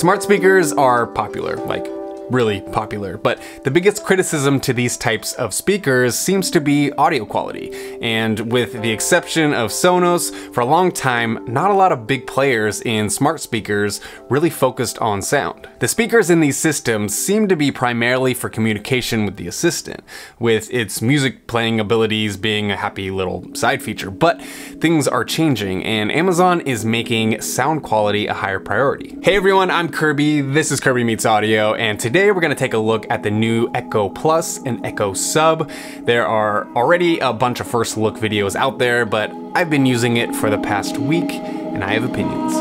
Smart speakers are popular, like really popular, but the biggest criticism to these types of speakers seems to be audio quality. And with the exception of Sonos, for a long time, not a lot of big players in smart speakers really focused on sound. The speakers in these systems seem to be primarily for communication with the assistant, with its music playing abilities being a happy little side feature. But things are changing, and Amazon is making sound quality a higher priority. Hey everyone, I'm Kirby, this is Kirby Meets Audio, and today Today we're going to take a look at the new Echo Plus and Echo Sub. There are already a bunch of first look videos out there, but I've been using it for the past week and I have opinions.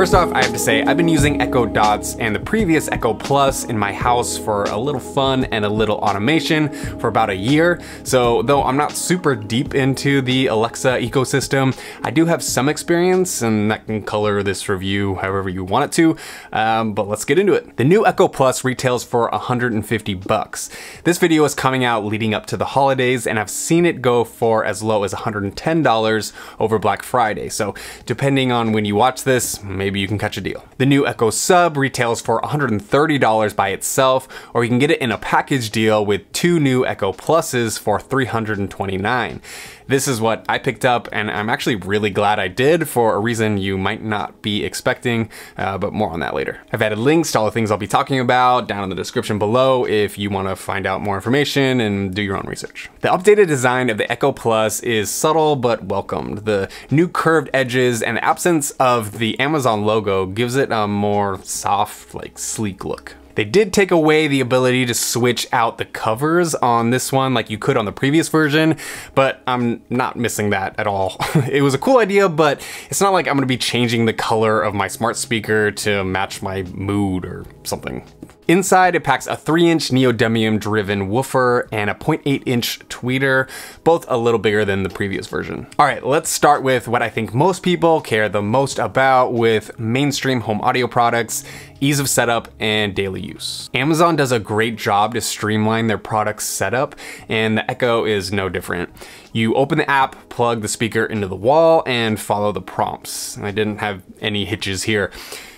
First off, I have to say, I've been using Echo Dots and the previous Echo Plus in my house for a little fun and a little automation for about a year. So though I'm not super deep into the Alexa ecosystem, I do have some experience and that can color this review however you want it to, um, but let's get into it. The new Echo Plus retails for 150 bucks. This video is coming out leading up to the holidays and I've seen it go for as low as $110 over Black Friday. So depending on when you watch this, maybe maybe you can catch a deal. The new Echo Sub retails for $130 by itself, or you can get it in a package deal with two new Echo Pluses for $329. This is what I picked up, and I'm actually really glad I did for a reason you might not be expecting, uh, but more on that later. I've added links to all the things I'll be talking about down in the description below if you want to find out more information and do your own research. The updated design of the Echo Plus is subtle but welcomed. The new curved edges and the absence of the Amazon Amazon logo gives it a more soft, like sleek look. They did take away the ability to switch out the covers on this one like you could on the previous version, but I'm not missing that at all. it was a cool idea, but it's not like I'm gonna be changing the color of my smart speaker to match my mood or something. Inside, it packs a 3-inch neodymium-driven woofer and a 0.8-inch tweeter, both a little bigger than the previous version. All right, let's start with what I think most people care the most about with mainstream home audio products, ease of setup, and daily use. Amazon does a great job to streamline their products setup, and the Echo is no different. You open the app, plug the speaker into the wall, and follow the prompts. I didn't have any hitches here.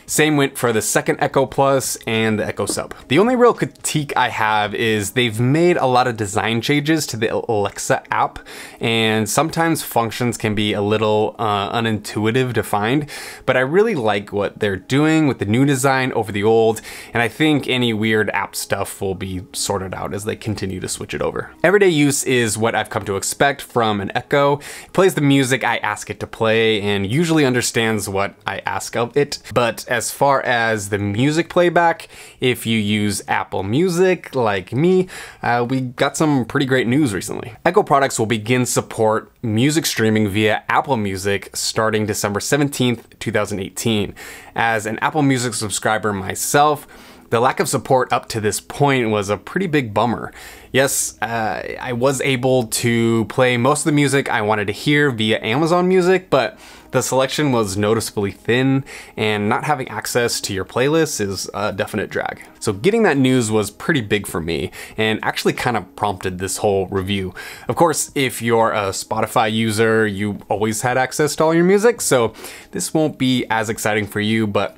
Same went for the second Echo Plus and the Echo Sub. The only real critique I have is they've made a lot of design changes to the Alexa app, and sometimes functions can be a little uh, unintuitive to find, but I really like what they're doing with the new design over the old, and I think any weird app stuff will be sorted out as they continue to switch it over. Everyday use is what I've come to expect from an Echo. It plays the music I ask it to play and usually understands what I ask of it, but as far as the music playback, if you use Apple Music like me, uh, we got some pretty great news recently. Echo products will begin support music streaming via Apple Music starting December 17th, 2018. As an Apple Music subscriber myself, the lack of support up to this point was a pretty big bummer. Yes, uh, I was able to play most of the music I wanted to hear via Amazon Music, but the selection was noticeably thin, and not having access to your playlists is a definite drag. So getting that news was pretty big for me, and actually kind of prompted this whole review. Of course, if you're a Spotify user, you always had access to all your music, so this won't be as exciting for you, but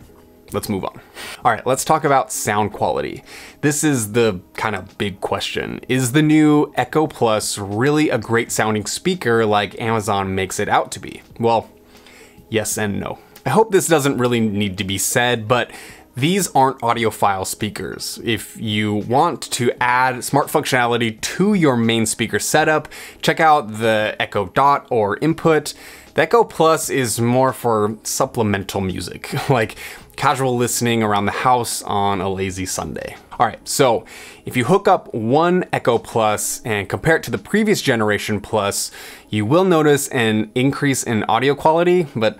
let's move on. All right, let's talk about sound quality. This is the kind of big question. Is the new Echo Plus really a great sounding speaker like Amazon makes it out to be? Well, yes and no. I hope this doesn't really need to be said, but these aren't audiophile speakers. If you want to add smart functionality to your main speaker setup, check out the Echo Dot or Input. The Echo Plus is more for supplemental music, like casual listening around the house on a lazy Sunday. All right, so if you hook up one Echo Plus and compare it to the previous generation Plus, you will notice an increase in audio quality, but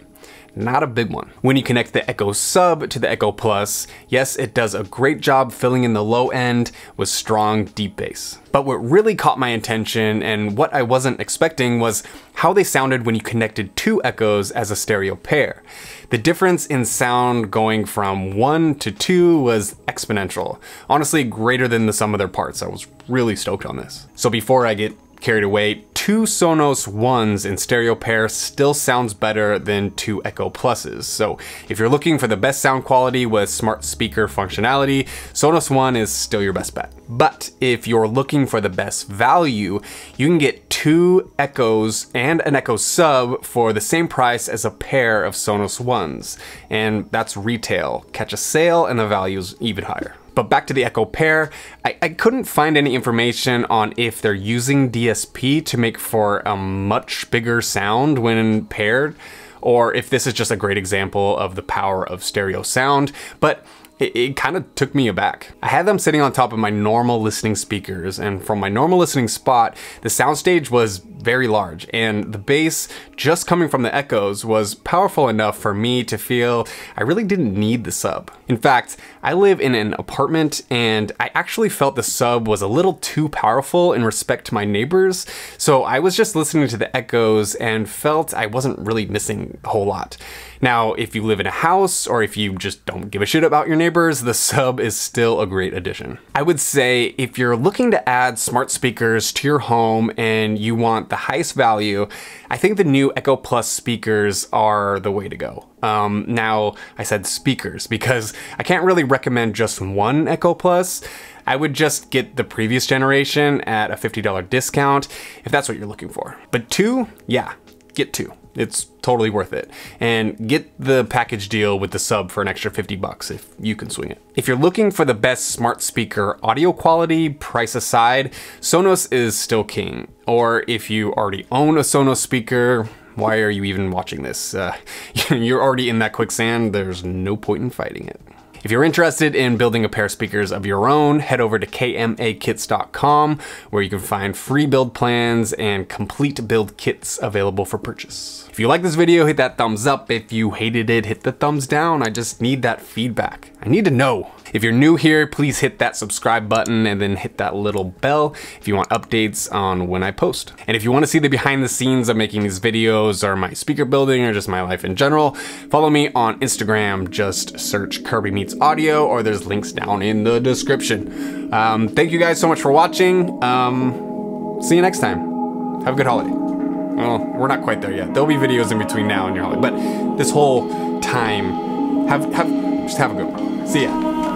not a big one. When you connect the Echo Sub to the Echo Plus, yes, it does a great job filling in the low end with strong deep bass. But what really caught my attention and what I wasn't expecting was how they sounded when you connected two echoes as a stereo pair. The difference in sound going from one to two was exponential, honestly greater than the sum of their parts. I was really stoked on this. So before I get carried away, two Sonos Ones in stereo pair still sounds better than two Echo Pluses. So if you're looking for the best sound quality with smart speaker functionality, Sonos One is still your best bet. But if you're looking for the best value, you can get two Echoes and an Echo Sub for the same price as a pair of Sonos Ones. And that's retail. Catch a sale and the value's even higher. But back to the Echo Pair, I, I, couldn't find any information on if they're using DSP to make for a much bigger sound when paired, or if this is just a great example of the power of stereo sound, but it, it kind of took me aback. I had them sitting on top of my normal listening speakers, and from my normal listening spot, the soundstage was very large, and the bass just coming from the echoes was powerful enough for me to feel I really didn't need the sub. In fact, I live in an apartment, and I actually felt the sub was a little too powerful in respect to my neighbors, so I was just listening to the echoes and felt I wasn't really missing a whole lot. Now, if you live in a house, or if you just don't give a shit about your neighbors, neighbors, the sub is still a great addition. I would say if you're looking to add smart speakers to your home and you want the highest value, I think the new Echo Plus speakers are the way to go. Um, now, I said speakers because I can't really recommend just one Echo Plus. I would just get the previous generation at a $50 discount if that's what you're looking for. But two, yeah, get two. It's totally worth it. And get the package deal with the sub for an extra 50 bucks if you can swing it. If you're looking for the best smart speaker audio quality, price aside, Sonos is still king. Or if you already own a Sonos speaker, why are you even watching this? Uh, you're already in that quicksand, there's no point in fighting it. If you're interested in building a pair of speakers of your own, head over to kmakits.com where you can find free build plans and complete build kits available for purchase. If you like this video, hit that thumbs up. If you hated it, hit the thumbs down. I just need that feedback. I need to know. If you're new here, please hit that subscribe button and then hit that little bell if you want updates on when I post. And if you wanna see the behind the scenes of making these videos or my speaker building or just my life in general, follow me on Instagram, just search Kirby Meets Audio or there's links down in the description. Um, thank you guys so much for watching. Um, see you next time. Have a good holiday. Well, we're not quite there yet. There'll be videos in between now and your holiday, but this whole time, have, have, just have a good one. See ya.